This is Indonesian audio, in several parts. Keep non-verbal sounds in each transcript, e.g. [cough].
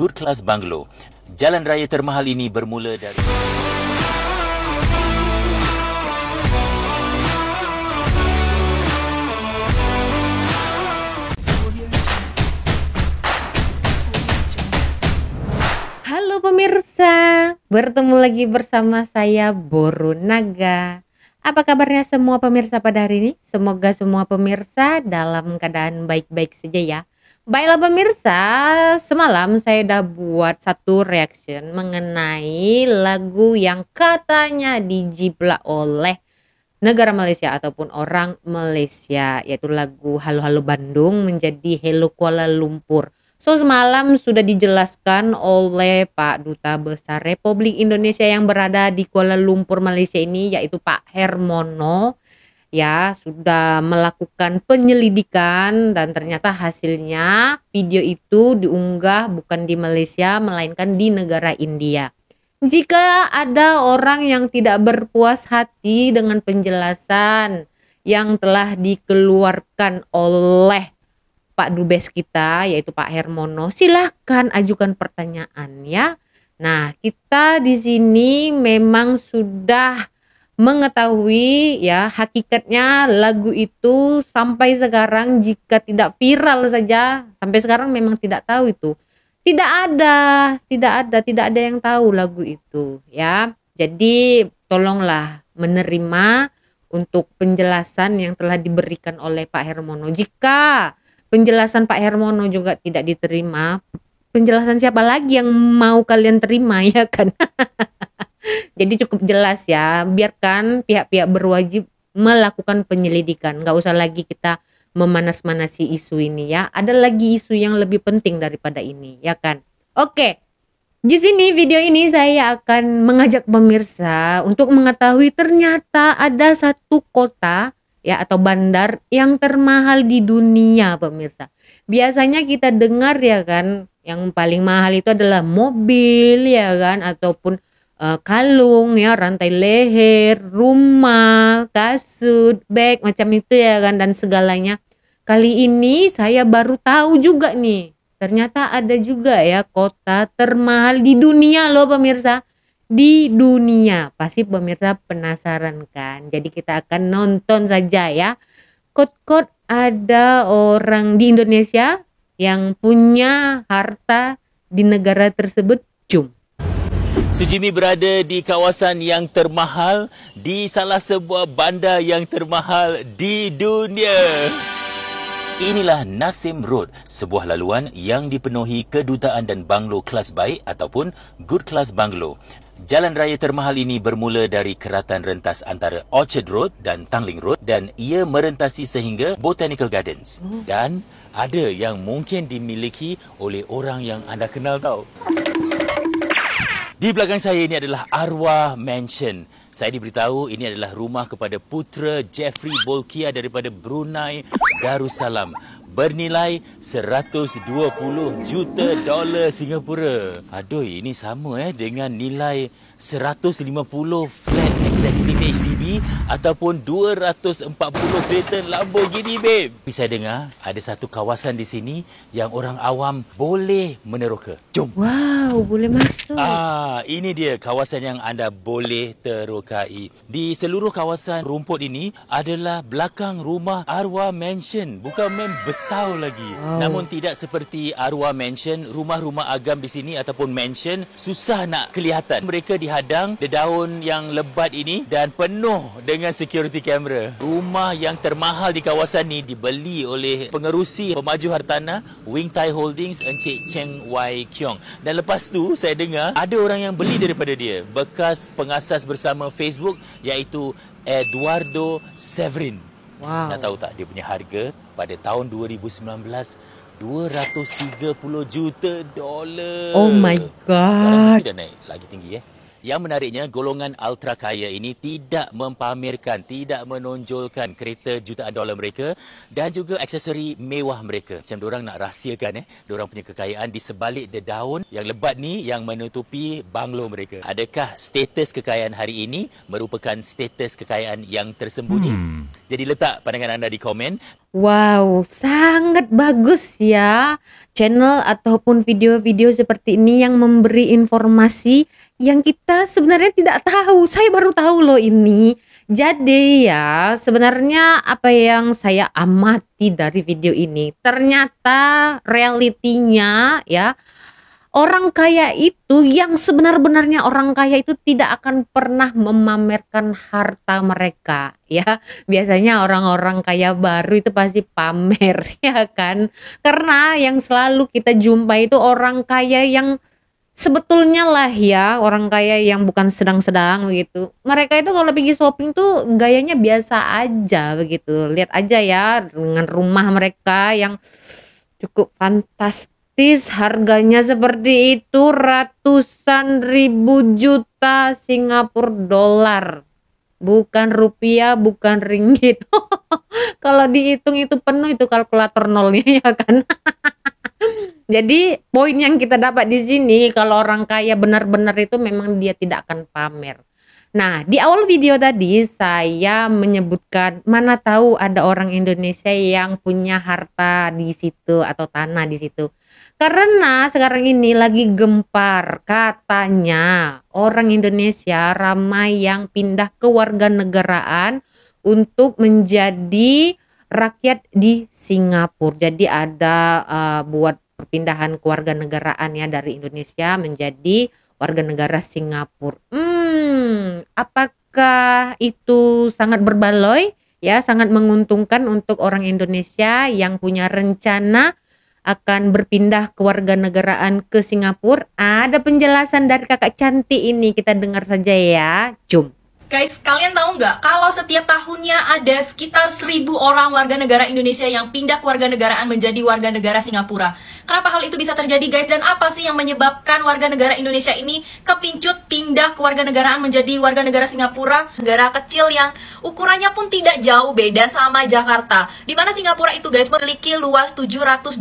Good Class Banglo. Jalan raya termahal ini bermula dari... Halo pemirsa, bertemu lagi bersama saya Boru Naga. Apa kabarnya semua pemirsa pada hari ini? Semoga semua pemirsa dalam keadaan baik-baik saja ya. Baiklah pemirsa, semalam saya udah buat satu reaction mengenai lagu yang katanya dijiplak oleh negara Malaysia ataupun orang Malaysia yaitu lagu Halo Halo Bandung menjadi Hello Kuala Lumpur. So semalam sudah dijelaskan oleh Pak Duta Besar Republik Indonesia yang berada di Kuala Lumpur Malaysia ini yaitu Pak Hermono ya sudah melakukan penyelidikan dan ternyata hasilnya video itu diunggah bukan di Malaysia melainkan di negara India. Jika ada orang yang tidak berpuas hati dengan penjelasan yang telah dikeluarkan oleh Pak Dubes kita yaitu Pak Hermono, silahkan ajukan pertanyaan ya. Nah, kita di sini memang sudah mengetahui ya hakikatnya lagu itu sampai sekarang jika tidak viral saja sampai sekarang memang tidak tahu itu tidak ada tidak ada tidak ada yang tahu lagu itu ya jadi tolonglah menerima untuk penjelasan yang telah diberikan oleh Pak Hermono jika penjelasan Pak Hermono juga tidak diterima penjelasan siapa lagi yang mau kalian terima [laughs] ya kan jadi cukup jelas ya, biarkan pihak-pihak berwajib melakukan penyelidikan. Nggak usah lagi kita memanas-manasi isu ini ya. Ada lagi isu yang lebih penting daripada ini, ya kan? Oke. Di sini video ini saya akan mengajak pemirsa untuk mengetahui ternyata ada satu kota ya atau bandar yang termahal di dunia pemirsa. Biasanya kita dengar ya kan yang paling mahal itu adalah mobil ya kan ataupun Eh, kalung ya rantai leher rumah kasut bag macam itu ya kan dan segalanya kali ini saya baru tahu juga nih ternyata ada juga ya kota termahal di dunia loh pemirsa di dunia pasti pemirsa penasaran kan jadi kita akan nonton saja ya kot-kot ada orang di Indonesia yang punya harta di negara tersebut cum So Jimmy berada di kawasan yang termahal di salah sebuah bandar yang termahal di dunia. Inilah Nasim Road, sebuah laluan yang dipenuhi kedutaan dan banglo kelas baik ataupun good class banglo. Jalan raya termahal ini bermula dari keratan rentas antara Orchard Road dan Tangling Road dan ia merentasi sehingga Botanical Gardens. Hmm. Dan ada yang mungkin dimiliki oleh orang yang anda kenal tahu. Di belakang saya ini adalah Arwah Mansion. Saya diberitahu ini adalah rumah kepada putra Jeffrey Bolkiah daripada Brunei Darussalam. bernilai 120 juta dolar Singapura. Aduh, ini sama eh dengan nilai 150 flat executive HDB ataupun 240 kereta Lamborghini, babe. Saya dengar ada satu kawasan di sini yang orang awam boleh meneroka. Jom. Wow, boleh masuk. Ah, ini dia kawasan yang anda boleh terokai. Di seluruh kawasan rumput ini adalah belakang rumah Arwa Mansion. Bukan main besar Sau lagi. Oh. Namun tidak seperti arwah mansion, rumah-rumah agam di sini ataupun mansion susah nak kelihatan. Mereka dihadang dedaun yang lebat ini dan penuh dengan security camera. Rumah yang termahal di kawasan ini dibeli oleh pengerusi pemaju hartanah Wing Tai Holdings Encik Cheng Wai Kiong. Dan lepas tu saya dengar ada orang yang beli daripada dia. Bekas pengasas bersama Facebook iaitu Eduardo Severin. Wow. Nak tahu tak dia punya harga pada tahun 2019 230 juta dolar. Oh my god. Sekarang mesti naik lagi tinggi eh. Yang menariknya, golongan ultra kaya ini tidak mempamerkan, tidak menonjolkan kereta jutaan dolar mereka dan juga aksesori mewah mereka. Macam orang nak rahsiakan eh, orang punya kekayaan di sebalik the daun yang lebat ni yang menutupi banglo mereka. Adakah status kekayaan hari ini merupakan status kekayaan yang tersembunyi? Hmm. Jadi letak pandangan anda di komen. Wow, sangat bagus ya channel ataupun video-video seperti ini yang memberi informasi yang kita sebenarnya tidak tahu. Saya baru tahu loh ini. Jadi ya, sebenarnya apa yang saya amati dari video ini, ternyata realitinya ya Orang kaya itu yang sebenar-benarnya orang kaya itu tidak akan pernah memamerkan harta mereka ya. Biasanya orang-orang kaya baru itu pasti pamer [laughs] ya kan. Karena yang selalu kita jumpai itu orang kaya yang sebetulnya lah ya orang kaya yang bukan sedang-sedang gitu. Mereka itu kalau pergi shopping tuh gayanya biasa aja begitu. Lihat aja ya dengan rumah mereka yang cukup fantastis gratis harganya seperti itu ratusan ribu juta Singapura dolar bukan rupiah bukan ringgit [laughs] kalau dihitung itu penuh itu kalkulator nolnya [laughs] ya kan jadi poin yang kita dapat di sini kalau orang kaya benar-benar itu memang dia tidak akan pamer Nah, di awal video tadi saya menyebutkan mana tahu ada orang Indonesia yang punya harta di situ atau tanah di situ. Karena sekarang ini lagi gempar katanya orang Indonesia ramai yang pindah ke warga negaraan untuk menjadi rakyat di Singapura. Jadi ada uh, buat perpindahan warga negaraan ya dari Indonesia menjadi warga negara Singapura. Hmm, apakah itu sangat berbaloi ya, sangat menguntungkan untuk orang Indonesia yang punya rencana akan berpindah ke warga negaraan ke Singapura. Ada penjelasan dari kakak cantik ini, kita dengar saja ya. Jom. Guys, kalian tahu nggak kalau setiap tahunnya ada sekitar seribu orang warga negara Indonesia yang pindah warga negaraan menjadi warga negara Singapura. Kenapa hal itu bisa terjadi guys dan apa sih yang menyebabkan warga negara Indonesia ini kepincut pindah ke warga negaraan menjadi warga negara Singapura, negara kecil yang ukurannya pun tidak jauh beda sama Jakarta. Di mana Singapura itu guys memiliki luas 728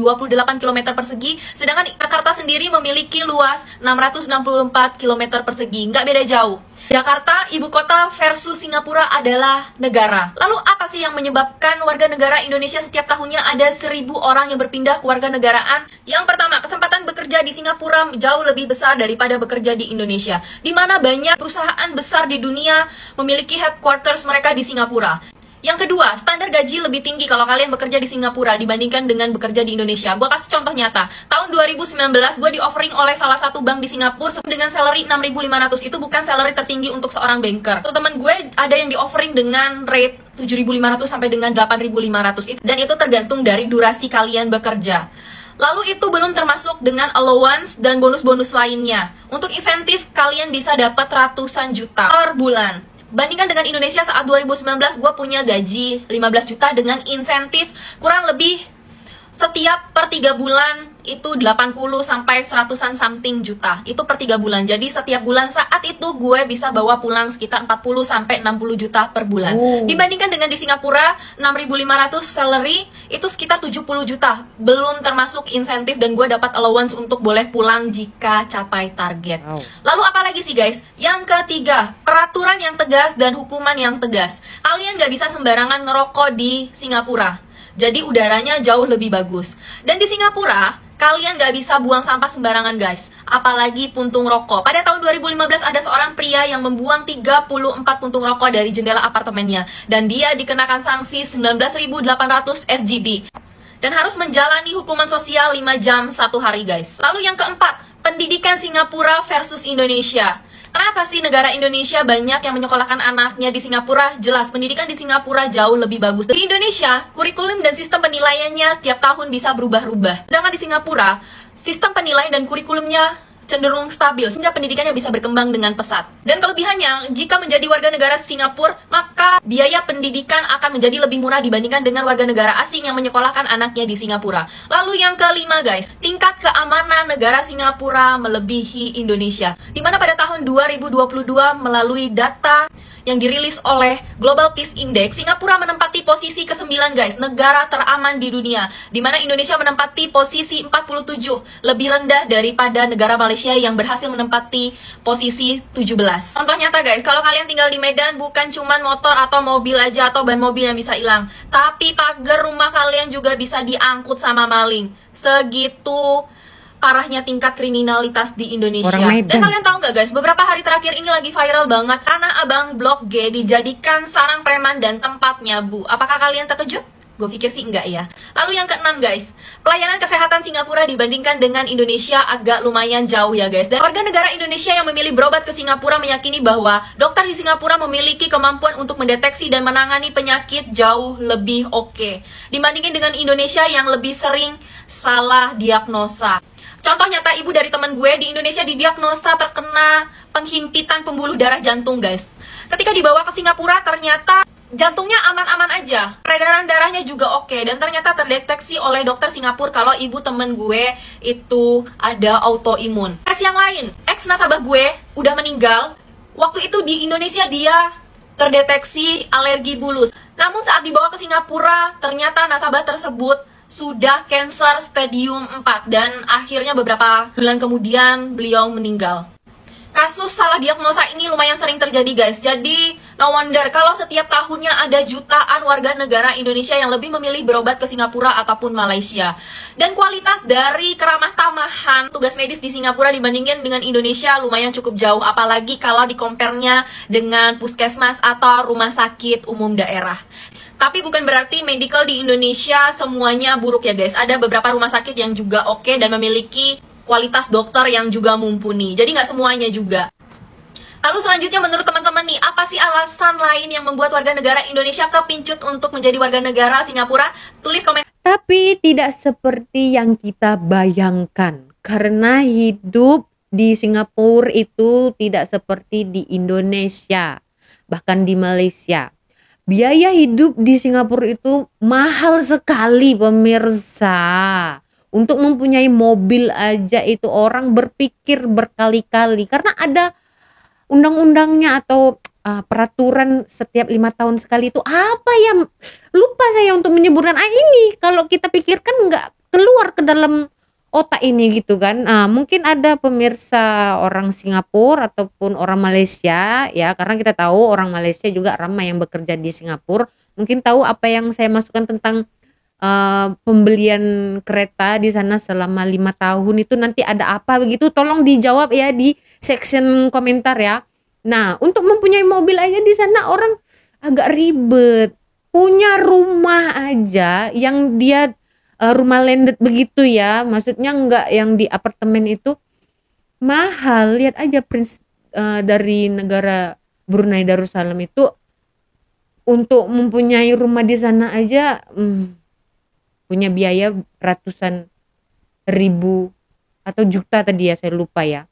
km persegi, sedangkan Jakarta sendiri memiliki luas 664 km persegi. Nggak beda jauh. Jakarta, ibu kota versus Singapura adalah negara. Lalu apa sih yang menyebabkan warga negara Indonesia setiap tahunnya ada seribu orang yang berpindah ke warga negaraan? Yang pertama, kesempatan bekerja di Singapura jauh lebih besar daripada bekerja di Indonesia. Di mana banyak perusahaan besar di dunia memiliki headquarters mereka di Singapura. Yang kedua, standar gaji lebih tinggi kalau kalian bekerja di Singapura dibandingkan dengan bekerja di Indonesia. Gue kasih contoh nyata. Tahun 2019 gue di offering oleh salah satu bank di Singapura dengan salary 6.500. Itu bukan salary tertinggi untuk seorang banker. Teman gue ada yang di offering dengan rate 7.500 sampai dengan 8.500 dan itu tergantung dari durasi kalian bekerja. Lalu itu belum termasuk dengan allowance dan bonus-bonus lainnya. Untuk insentif kalian bisa dapat ratusan juta per bulan. Bandingkan dengan Indonesia saat 2019 gue punya gaji 15 juta dengan insentif kurang lebih setiap per 3 bulan itu 80 sampai 100-an something juta. Itu per 3 bulan. Jadi setiap bulan saat itu gue bisa bawa pulang sekitar 40 sampai 60 juta per bulan. Oh. Dibandingkan dengan di Singapura 6.500 salary itu sekitar 70 juta. Belum termasuk insentif dan gue dapat allowance untuk boleh pulang jika capai target. Oh. Lalu apa lagi sih guys? Yang ketiga, peraturan yang tegas dan hukuman yang tegas. Kalian gak bisa sembarangan ngerokok di Singapura jadi udaranya jauh lebih bagus. Dan di Singapura, kalian gak bisa buang sampah sembarangan guys. Apalagi puntung rokok. Pada tahun 2015 ada seorang pria yang membuang 34 puntung rokok dari jendela apartemennya. Dan dia dikenakan sanksi 19.800 SGD. Dan harus menjalani hukuman sosial 5 jam satu hari guys. Lalu yang keempat, pendidikan Singapura versus Indonesia. Kenapa sih negara Indonesia banyak yang menyekolahkan anaknya di Singapura? Jelas, pendidikan di Singapura jauh lebih bagus. Di Indonesia, kurikulum dan sistem penilaiannya setiap tahun bisa berubah-ubah. Sedangkan di Singapura, sistem penilaian dan kurikulumnya cenderung stabil sehingga pendidikannya bisa berkembang dengan pesat. Dan kelebihannya, jika menjadi warga negara Singapura, maka biaya pendidikan akan menjadi lebih murah dibandingkan dengan warga negara asing yang menyekolahkan anaknya di Singapura. Lalu yang kelima guys, tingkat keamanan negara Singapura melebihi Indonesia. Di mana pada tahun 2022 melalui data yang dirilis oleh Global Peace Index, Singapura menempati posisi ke-9 guys, negara teraman di dunia, di mana Indonesia menempati posisi 47, lebih rendah daripada negara Malaysia Malaysia yang berhasil menempati posisi 17. Contoh nyata guys, kalau kalian tinggal di Medan bukan cuman motor atau mobil aja atau ban mobil yang bisa hilang, tapi pagar rumah kalian juga bisa diangkut sama maling. Segitu parahnya tingkat kriminalitas di Indonesia. Dan kalian tahu nggak guys, beberapa hari terakhir ini lagi viral banget karena abang Blok G dijadikan sarang preman dan tempatnya bu. Apakah kalian terkejut? Gue pikir sih enggak ya. Lalu yang keenam guys, pelayanan kesehatan Singapura dibandingkan dengan Indonesia agak lumayan jauh ya guys. Dan warga negara Indonesia yang memilih berobat ke Singapura meyakini bahwa dokter di Singapura memiliki kemampuan untuk mendeteksi dan menangani penyakit jauh lebih oke. Okay. Dibandingin dengan Indonesia yang lebih sering salah diagnosa. Contoh nyata ibu dari teman gue di Indonesia didiagnosa terkena penghimpitan pembuluh darah jantung guys. Ketika dibawa ke Singapura ternyata jantungnya aman-aman aja, peredaran darahnya juga oke okay. dan ternyata terdeteksi oleh dokter Singapura kalau ibu temen gue itu ada autoimun. Tes yang lain, ex nasabah gue udah meninggal. Waktu itu di Indonesia dia terdeteksi alergi bulus. Namun saat dibawa ke Singapura, ternyata nasabah tersebut sudah cancer stadium 4 dan akhirnya beberapa bulan kemudian beliau meninggal kasus salah diagnosa ini lumayan sering terjadi guys Jadi no wonder kalau setiap tahunnya ada jutaan warga negara Indonesia yang lebih memilih berobat ke Singapura ataupun Malaysia Dan kualitas dari keramah tamahan tugas medis di Singapura dibandingkan dengan Indonesia lumayan cukup jauh Apalagi kalau dikompernya dengan puskesmas atau rumah sakit umum daerah tapi bukan berarti medical di Indonesia semuanya buruk ya guys. Ada beberapa rumah sakit yang juga oke okay dan memiliki kualitas dokter yang juga mumpuni. Jadi nggak semuanya juga. Lalu selanjutnya menurut teman-teman nih, apa sih alasan lain yang membuat warga negara Indonesia kepincut untuk menjadi warga negara Singapura? Tulis komen. Tapi tidak seperti yang kita bayangkan. Karena hidup di Singapura itu tidak seperti di Indonesia, bahkan di Malaysia. Biaya hidup di Singapura itu mahal sekali pemirsa. Untuk mempunyai mobil aja itu orang berpikir berkali-kali karena ada undang-undangnya atau uh, peraturan setiap lima tahun sekali itu apa ya lupa saya untuk menyebutkan ah ini kalau kita pikirkan nggak keluar ke dalam otak ini gitu kan nah, mungkin ada pemirsa orang Singapura ataupun orang Malaysia ya karena kita tahu orang Malaysia juga ramai yang bekerja di Singapura mungkin tahu apa yang saya masukkan tentang uh, pembelian kereta di sana selama lima tahun itu nanti ada apa begitu tolong dijawab ya di section komentar ya nah untuk mempunyai mobil aja di sana orang agak ribet punya rumah aja yang dia uh, rumah landed begitu ya maksudnya nggak yang di apartemen itu mahal lihat aja prince uh, dari negara Brunei Darussalam itu untuk mempunyai rumah di sana aja hmm, punya biaya ratusan ribu atau juta tadi ya saya lupa ya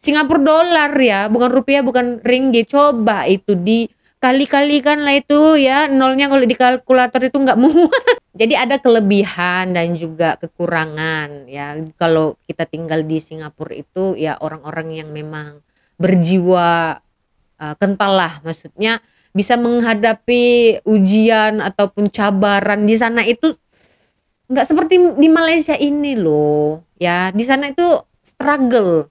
Singapura dolar ya bukan rupiah bukan ringgit coba itu di kali kan lah itu ya nolnya kalau di kalkulator itu nggak muat [laughs] jadi ada kelebihan dan juga kekurangan ya kalau kita tinggal di Singapura itu ya orang-orang yang memang berjiwa uh, kental lah maksudnya bisa menghadapi ujian ataupun cabaran di sana itu nggak seperti di Malaysia ini loh ya di sana itu struggle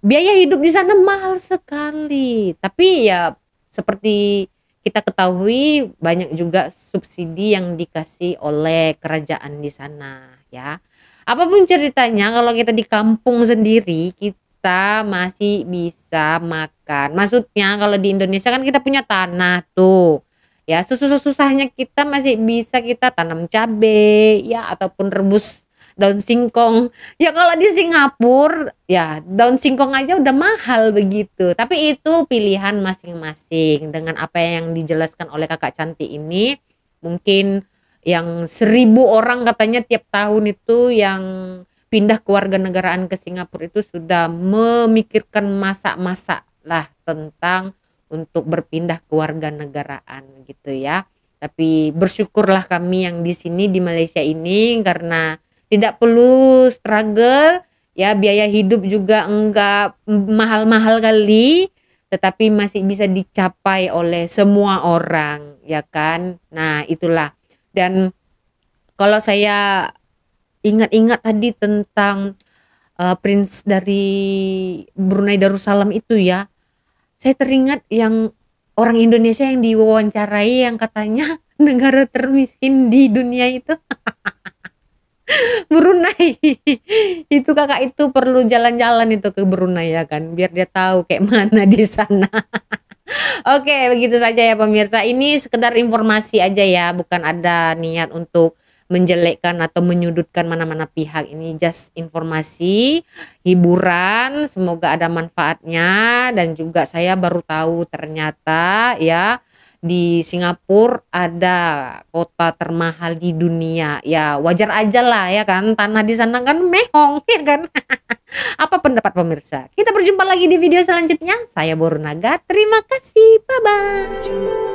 biaya hidup di sana mahal sekali tapi ya seperti kita ketahui banyak juga subsidi yang dikasih oleh kerajaan di sana ya apapun ceritanya kalau kita di kampung sendiri kita masih bisa makan maksudnya kalau di Indonesia kan kita punya tanah tuh ya sesusah-susahnya kita masih bisa kita tanam cabe ya ataupun rebus daun singkong ya kalau di Singapura ya daun singkong aja udah mahal begitu tapi itu pilihan masing-masing dengan apa yang dijelaskan oleh kakak cantik ini mungkin yang seribu orang katanya tiap tahun itu yang pindah ke warga negaraan ke Singapura itu sudah memikirkan masak-masak lah tentang untuk berpindah ke warga negaraan gitu ya. Tapi bersyukurlah kami yang di sini di Malaysia ini karena tidak perlu struggle ya biaya hidup juga enggak mahal-mahal kali tetapi masih bisa dicapai oleh semua orang ya kan. Nah, itulah. Dan kalau saya ingat-ingat tadi tentang uh, prince dari Brunei Darussalam itu ya saya teringat yang orang Indonesia yang diwawancarai yang katanya [laughs] negara termiskin di dunia itu [laughs] Brunei [laughs] itu kakak itu perlu jalan-jalan itu ke Brunei ya kan biar dia tahu kayak mana di sana Oke begitu saja ya pemirsa ini sekedar informasi aja ya bukan ada niat untuk menjelekkan atau menyudutkan mana-mana pihak ini just informasi hiburan semoga ada manfaatnya dan juga saya baru tahu ternyata ya di Singapura ada kota termahal di dunia ya wajar aja lah ya kan tanah di sana kan mehong ya kan [laughs] apa pendapat pemirsa kita berjumpa lagi di video selanjutnya saya Borunaga terima kasih bye bye